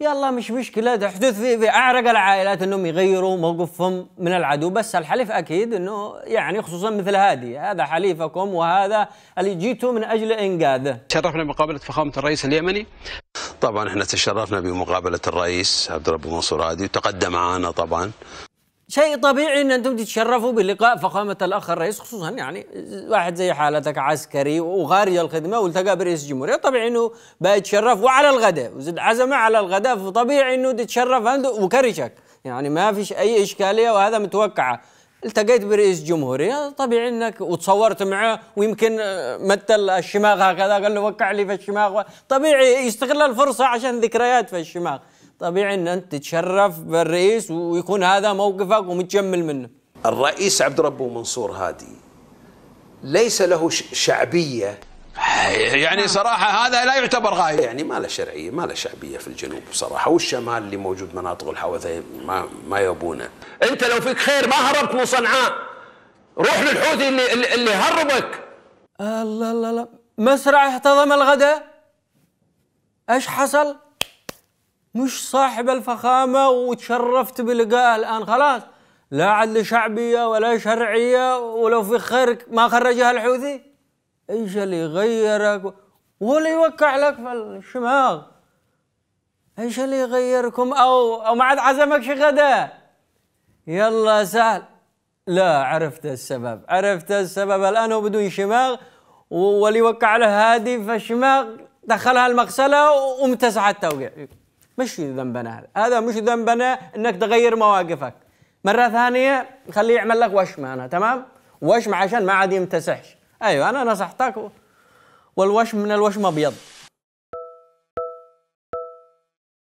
يلا مش مشكله تحدث في, في اعرق العائلات انهم يغيروا موقفهم من العدو بس الحليف اكيد انه يعني خصوصا مثل هذه هذا حليفكم وهذا اللي جيتوا من اجل انقاذه. تشرفنا بمقابله فخامه الرئيس اليمني. طبعا احنا تشرفنا بمقابله الرئيس عبد الرب منصور هادي وتقدم معنا طبعا. شيء طبيعي ان انتم تتشرفوا بلقاء فخامه الاخ الرئيس خصوصا يعني واحد زي حالتك عسكري وخارج الخدمه والتقى برئيس الجمهوريه طبيعي انه بيتشرف وعلى الغداء وزد عزمه على الغداء فطبيعي انه تتشرف انت وكرشك يعني ما فيش اي اشكاليه وهذا متوقعه التقيت برئيس جمهورية طبيعي انك وتصورت معه ويمكن آه، مت الشماغ هكذا قال له وقع لي في الشماغ طبيعي يستغل الفرصه عشان ذكريات في الشماغ طبيعي ان انت تتشرف بالرئيس ويكون هذا موقفك ومتجمل منه الرئيس عبد ربه منصور هادي ليس له شعبيه يعني صراحة هذا لا يعتبر غاية يعني ما له شرعية ما له شعبية في الجنوب بصراحة والشمال اللي موجود مناطق الحوثة ما ما يبونه أنت لو فيك خير ما هربت من صنعاء روح للحوثي اللي اللي, هربك الله الله الله مسرع احتضم الغداء ايش حصل؟ مش صاحب الفخامة وتشرفت بلقاء الآن خلاص لا عدل شعبية ولا شرعية ولو في خيرك ما خرجها الحوثي ايش اللي يغيرك اللي يوقع لك في الشماغ ايش اللي يغيركم او او ما عاد عزمك شي غدا يلا سهل لا عرفت السبب عرفت السبب الان هو بدون شماغ واللي وقع له هادي فالشماغ دخلها المغسله وامتسحت توقيع مش ذنبنا هذا هذا مش ذنبنا انك تغير مواقفك مره ثانيه خليه يعمل لك وشم انا تمام وشم عشان ما عاد يمتسحش ايوه انا نصحتك والوشم من الوشم ابيض